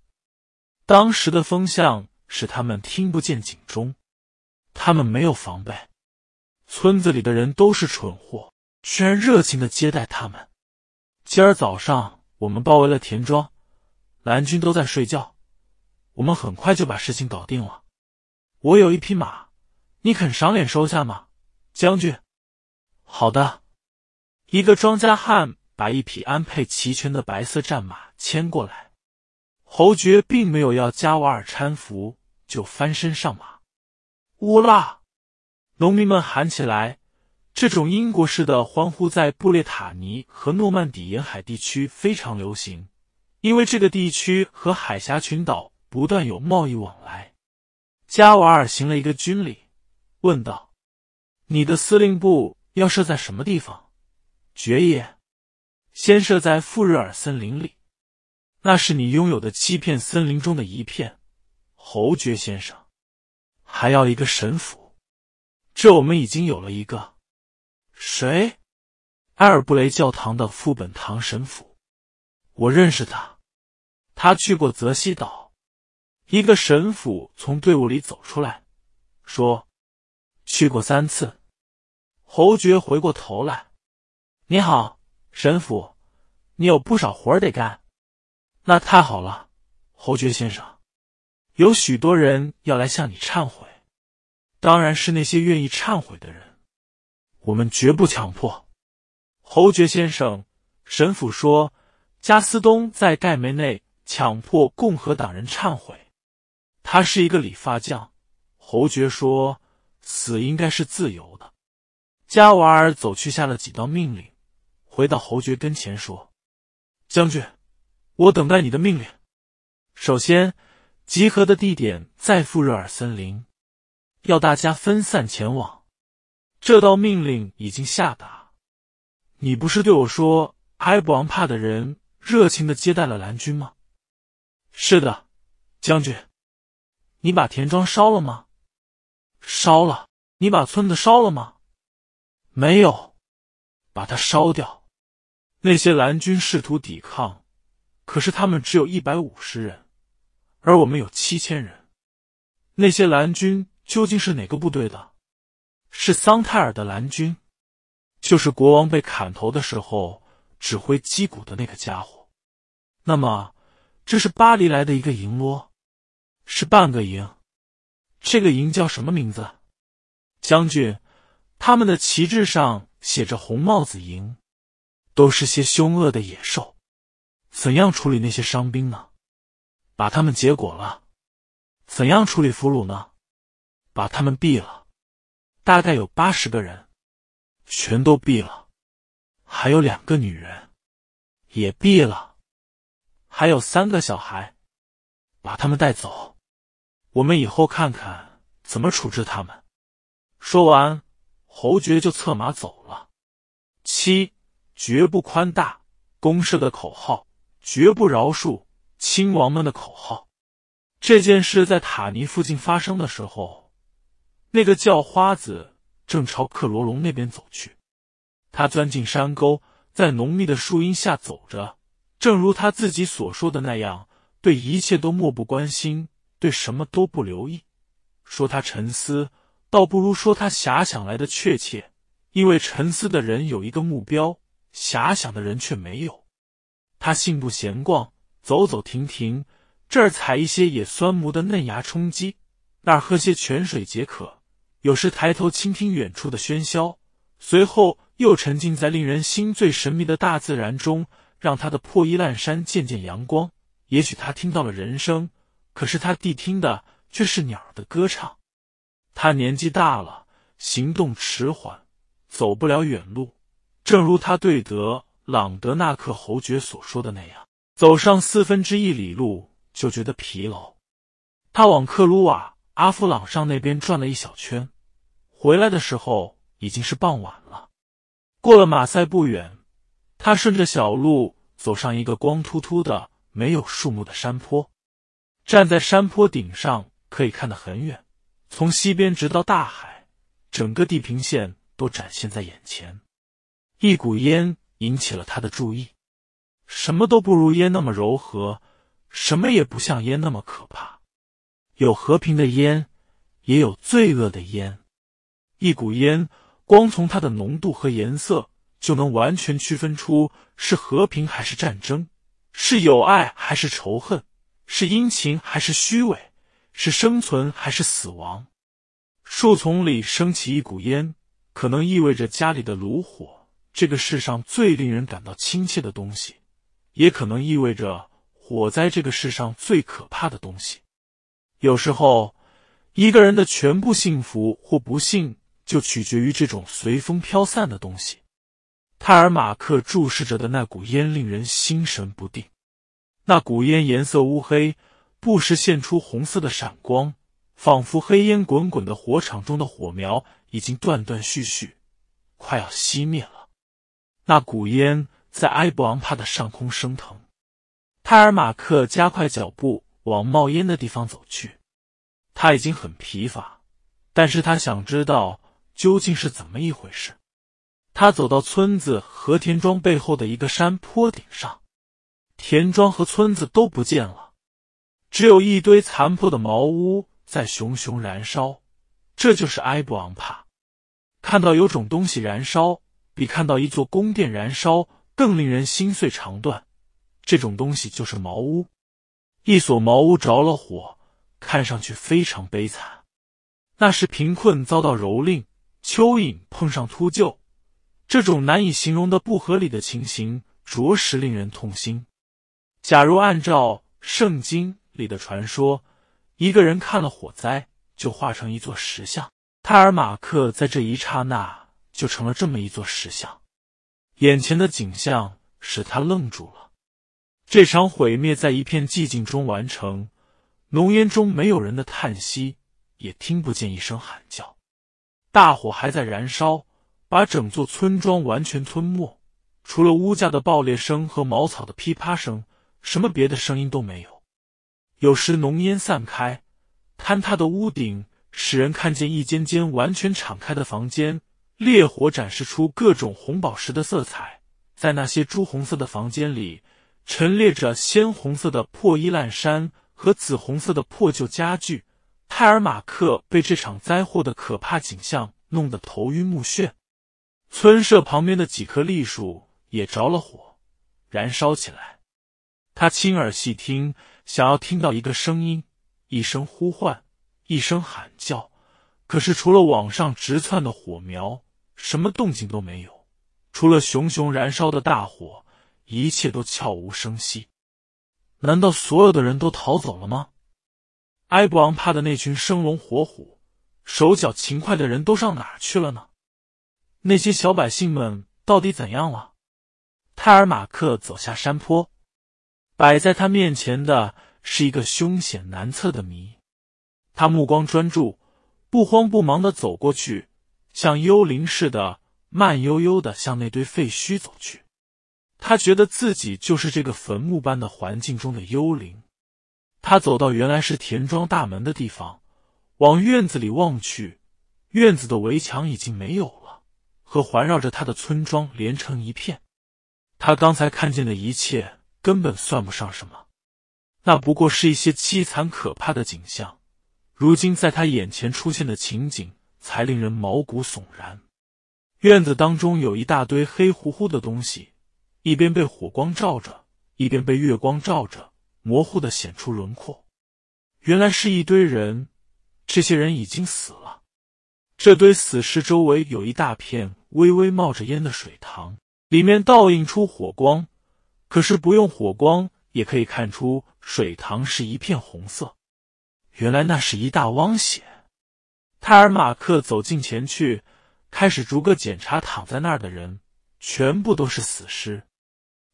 当时的风向使他们听不见警钟，他们没有防备。村子里的人都是蠢货，居然热情的接待他们。今儿早上我们包围了田庄，蓝军都在睡觉，我们很快就把事情搞定了。我有一匹马，你肯赏脸收下吗，将军？好的，一个庄稼汉把一匹安配齐全的白色战马牵过来。侯爵并没有要加瓦尔搀扶，就翻身上马。乌拉！农民们喊起来，这种英国式的欢呼在布列塔尼和诺曼底沿海地区非常流行，因为这个地区和海峡群岛不断有贸易往来。加瓦尔行了一个军礼，问道：“你的司令部要设在什么地方，爵爷？先设在富日尔森林里，那是你拥有的七片森林中的一片，侯爵先生。还要一个神府，这我们已经有了一个。谁？埃尔布雷教堂的副本堂神父，我认识他，他去过泽西岛。”一个神父从队伍里走出来，说：“去过三次。”侯爵回过头来：“你好，神父，你有不少活得干。”“那太好了，侯爵先生，有许多人要来向你忏悔，当然是那些愿意忏悔的人，我们绝不强迫。”侯爵先生，神父说：“加斯东在盖梅内强迫共和党人忏悔。”他是一个理发匠，侯爵说：“死应该是自由的。”加瓦尔走去下了几道命令，回到侯爵跟前说：“将军，我等待你的命令。首先，集合的地点在富热尔森林，要大家分散前往。”这道命令已经下达。你不是对我说，埃布昂帕的人热情的接待了蓝军吗？是的，将军。你把田庄烧了吗？烧了。你把村子烧了吗？没有。把它烧掉。那些蓝军试图抵抗，可是他们只有一百五十人，而我们有七千人。那些蓝军究竟是哪个部队的？是桑泰尔的蓝军，就是国王被砍头的时候指挥击鼓的那个家伙。那么，这是巴黎来的一个银啰。是半个营，这个营叫什么名字？将军，他们的旗帜上写着“红帽子营”，都是些凶恶的野兽。怎样处理那些伤兵呢？把他们结果了。怎样处理俘虏呢？把他们毙了。大概有八十个人，全都毙了。还有两个女人，也毙了。还有三个小孩，把他们带走。我们以后看看怎么处置他们。说完，侯爵就策马走了。七，绝不宽大；公社的口号，绝不饶恕。亲王们的口号。这件事在塔尼附近发生的时候，那个叫花子正朝克罗隆那边走去。他钻进山沟，在浓密的树荫下走着，正如他自己所说的那样，对一切都漠不关心。对什么都不留意，说他沉思，倒不如说他遐想来的确切，因为沉思的人有一个目标，遐想的人却没有。他信步闲逛，走走停停，这儿采一些野酸木的嫩芽充饥，那儿喝些泉水解渴，有时抬头倾听远处的喧嚣，随后又沉浸在令人心醉神迷的大自然中，让他的破衣烂衫渐渐阳光。也许他听到了人声。可是他谛听的却是鸟的歌唱。他年纪大了，行动迟缓，走不了远路。正如他对德朗德纳克侯爵所说的那样，走上四分之一里路就觉得疲劳。他往克鲁瓦阿夫朗上那边转了一小圈，回来的时候已经是傍晚了。过了马赛不远，他顺着小路走上一个光秃秃的、没有树木的山坡。站在山坡顶上，可以看得很远，从西边直到大海，整个地平线都展现在眼前。一股烟引起了他的注意，什么都不如烟那么柔和，什么也不像烟那么可怕。有和平的烟，也有罪恶的烟。一股烟，光从它的浓度和颜色，就能完全区分出是和平还是战争，是友爱还是仇恨。是殷勤还是虚伪？是生存还是死亡？树丛里升起一股烟，可能意味着家里的炉火——这个世上最令人感到亲切的东西，也可能意味着火灾——这个世上最可怕的东西。有时候，一个人的全部幸福或不幸，就取决于这种随风飘散的东西。泰尔马克注视着的那股烟，令人心神不定。那股烟颜色乌黑，不时现出红色的闪光，仿佛黑烟滚滚的火场中的火苗已经断断续续，快要熄灭了。那股烟在埃博昂帕的上空升腾。泰尔马克加快脚步往冒烟的地方走去。他已经很疲乏，但是他想知道究竟是怎么一回事。他走到村子和田庄背后的一个山坡顶上。田庄和村子都不见了，只有一堆残破的茅屋在熊熊燃烧。这就是埃布昂帕。看到有种东西燃烧，比看到一座宫殿燃烧更令人心碎肠断。这种东西就是茅屋。一所茅屋着了火，看上去非常悲惨。那是贫困遭到蹂躏，蚯蚓碰上秃鹫，这种难以形容的不合理的情形，着实令人痛心。假如按照圣经里的传说，一个人看了火灾就化成一座石像。泰尔马克在这一刹那就成了这么一座石像。眼前的景象使他愣住了。这场毁灭在一片寂静中完成，浓烟中没有人的叹息，也听不见一声喊叫。大火还在燃烧，把整座村庄完全吞没，除了屋架的爆裂声和茅草的噼啪声。什么别的声音都没有。有时浓烟散开，坍塌的屋顶使人看见一间间完全敞开的房间，烈火展示出各种红宝石的色彩。在那些朱红色的房间里，陈列着鲜红色的破衣烂衫和紫红色的破旧家具。泰尔马克被这场灾祸的可怕景象弄得头晕目眩。村舍旁边的几棵栗树也着了火，燃烧起来。他亲耳细听，想要听到一个声音，一声呼唤，一声喊叫。可是除了往上直窜的火苗，什么动静都没有。除了熊熊燃烧的大火，一切都悄无声息。难道所有的人都逃走了吗？埃博昂帕的那群生龙活虎、手脚勤快的人都上哪去了呢？那些小百姓们到底怎样了？泰尔马克走下山坡。摆在他面前的是一个凶险难测的谜，他目光专注，不慌不忙的走过去，像幽灵似的慢悠悠的向那堆废墟走去。他觉得自己就是这个坟墓般的环境中的幽灵。他走到原来是田庄大门的地方，往院子里望去，院子的围墙已经没有了，和环绕着他的村庄连成一片。他刚才看见的一切。根本算不上什么，那不过是一些凄惨可怕的景象。如今在他眼前出现的情景才令人毛骨悚然。院子当中有一大堆黑乎乎的东西，一边被火光照着，一边被月光照着，模糊的显出轮廓。原来是一堆人，这些人已经死了。这堆死尸周围有一大片微微冒着烟的水塘，里面倒映出火光。可是不用火光也可以看出，水塘是一片红色。原来那是一大汪血。泰尔马克走近前去，开始逐个检查躺在那儿的人，全部都是死尸。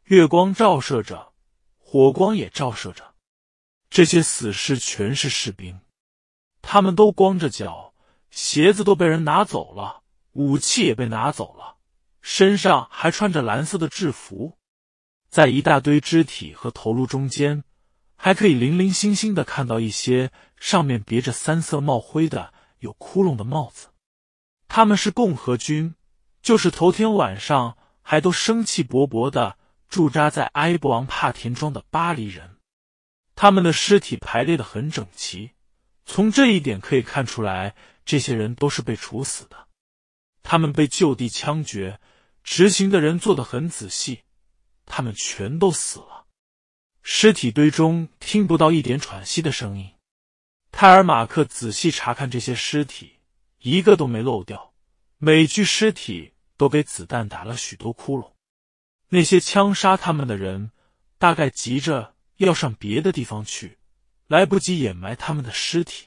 月光照射着，火光也照射着，这些死尸全是士兵。他们都光着脚，鞋子都被人拿走了，武器也被拿走了，身上还穿着蓝色的制服。在一大堆肢体和头颅中间，还可以零零星星的看到一些上面别着三色帽徽的有窟窿的帽子。他们是共和军，就是头天晚上还都生气勃勃的驻扎在埃博昂帕田庄的巴黎人。他们的尸体排列的很整齐，从这一点可以看出来，这些人都是被处死的。他们被就地枪决，执行的人做的很仔细。他们全都死了，尸体堆中听不到一点喘息的声音。泰尔马克仔细查看这些尸体，一个都没漏掉，每具尸体都给子弹打了许多窟窿。那些枪杀他们的人，大概急着要上别的地方去，来不及掩埋他们的尸体。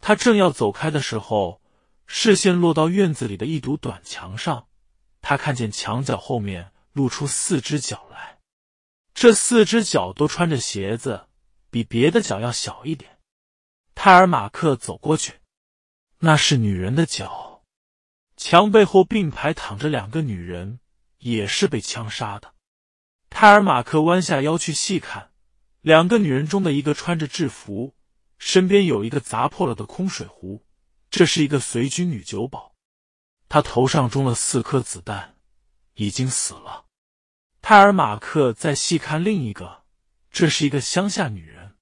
他正要走开的时候，视线落到院子里的一堵短墙上，他看见墙角后面。露出四只脚来，这四只脚都穿着鞋子，比别的脚要小一点。泰尔马克走过去，那是女人的脚。墙背后并排躺着两个女人，也是被枪杀的。泰尔马克弯下腰去细看，两个女人中的一个穿着制服，身边有一个砸破了的空水壶，这是一个随军女酒保。她头上中了四颗子弹，已经死了。泰尔马克再细看另一个，这是一个乡下女人，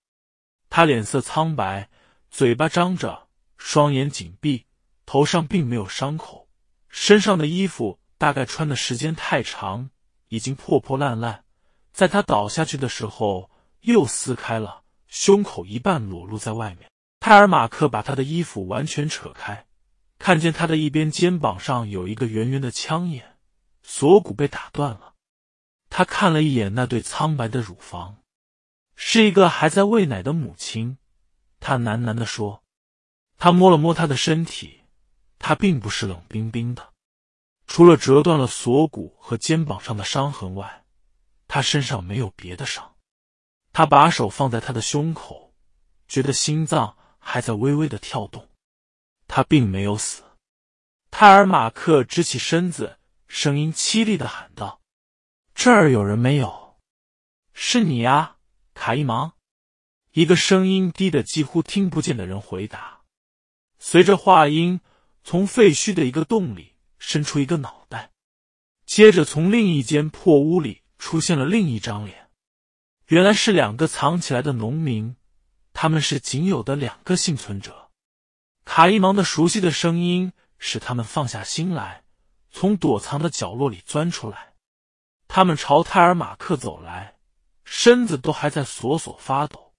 她脸色苍白，嘴巴张着，双眼紧闭，头上并没有伤口，身上的衣服大概穿的时间太长，已经破破烂烂，在她倒下去的时候又撕开了，胸口一半裸露在外面。泰尔马克把她的衣服完全扯开，看见她的一边肩膀上有一个圆圆的枪眼，锁骨被打断了。他看了一眼那对苍白的乳房，是一个还在喂奶的母亲。他喃喃的说：“他摸了摸她的身体，她并不是冷冰冰的。除了折断了锁骨和肩膀上的伤痕外，她身上没有别的伤。他把手放在她的胸口，觉得心脏还在微微的跳动。她并没有死。”泰尔马克直起身子，声音凄厉的喊道。这儿有人没有？是你呀，卡伊芒。一个声音低得几乎听不见的人回答。随着话音，从废墟的一个洞里伸出一个脑袋，接着从另一间破屋里出现了另一张脸。原来是两个藏起来的农民，他们是仅有的两个幸存者。卡伊芒的熟悉的声音使他们放下心来，从躲藏的角落里钻出来。他们朝泰尔马克走来，身子都还在索索发抖。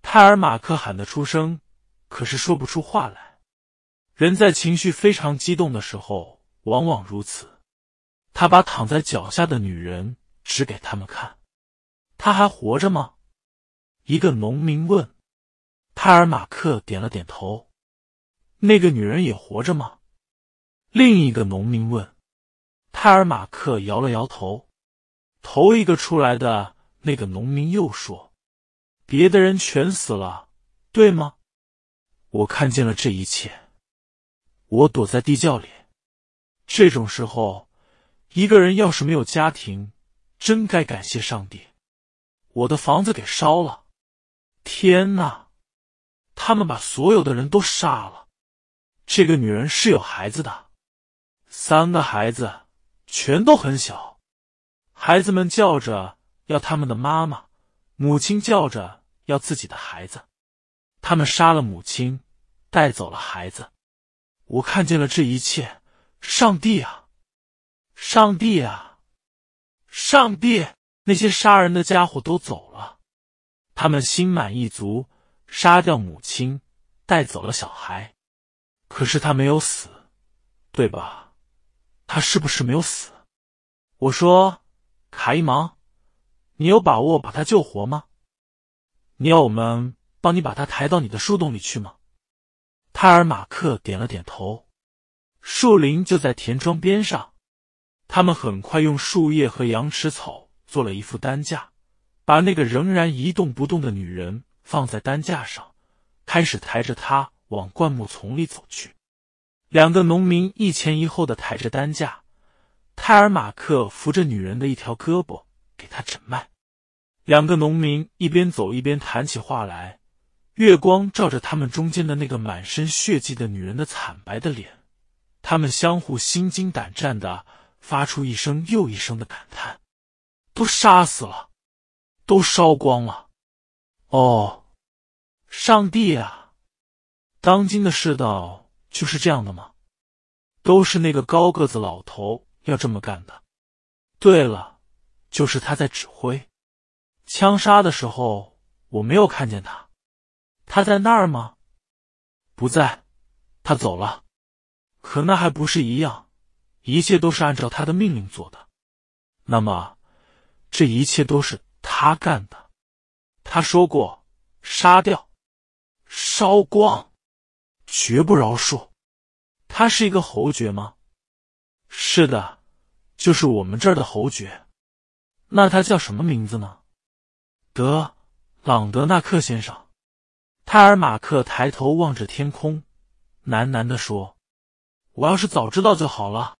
泰尔马克喊得出声，可是说不出话来。人在情绪非常激动的时候，往往如此。他把躺在脚下的女人指给他们看：“她还活着吗？”一个农民问。泰尔马克点了点头。“那个女人也活着吗？”另一个农民问。泰尔马克摇了摇头。头一个出来的那个农民又说：“别的人全死了，对吗？我看见了这一切。我躲在地窖里。这种时候，一个人要是没有家庭，真该感谢上帝。我的房子给烧了。天哪！他们把所有的人都杀了。这个女人是有孩子的，三个孩子全都很小。”孩子们叫着要他们的妈妈，母亲叫着要自己的孩子。他们杀了母亲，带走了孩子。我看见了这一切，上帝啊，上帝啊，上帝！那些杀人的家伙都走了，他们心满意足，杀掉母亲，带走了小孩。可是他没有死，对吧？他是不是没有死？我说。卡伊芒，你有把握把她救活吗？你要我们帮你把她抬到你的树洞里去吗？泰尔马克点了点头。树林就在田庄边上。他们很快用树叶和羊齿草做了一副担架，把那个仍然一动不动的女人放在担架上，开始抬着她往灌木丛里走去。两个农民一前一后的抬着担架。泰尔马克扶着女人的一条胳膊，给她诊脉。两个农民一边走一边谈起话来，月光照着他们中间的那个满身血迹的女人的惨白的脸。他们相互心惊胆战的发出一声又一声的感叹：“都杀死了，都烧光了。”“哦，上帝啊！当今的世道就是这样的吗？都是那个高个子老头。”要这么干的。对了，就是他在指挥。枪杀的时候我没有看见他，他在那儿吗？不在，他走了。可那还不是一样，一切都是按照他的命令做的。那么，这一切都是他干的。他说过，杀掉，烧光，绝不饶恕。他是一个侯爵吗？是的。就是我们这儿的侯爵，那他叫什么名字呢？德，朗德纳克先生。泰尔马克抬头望着天空，喃喃的说：“我要是早知道就好了。”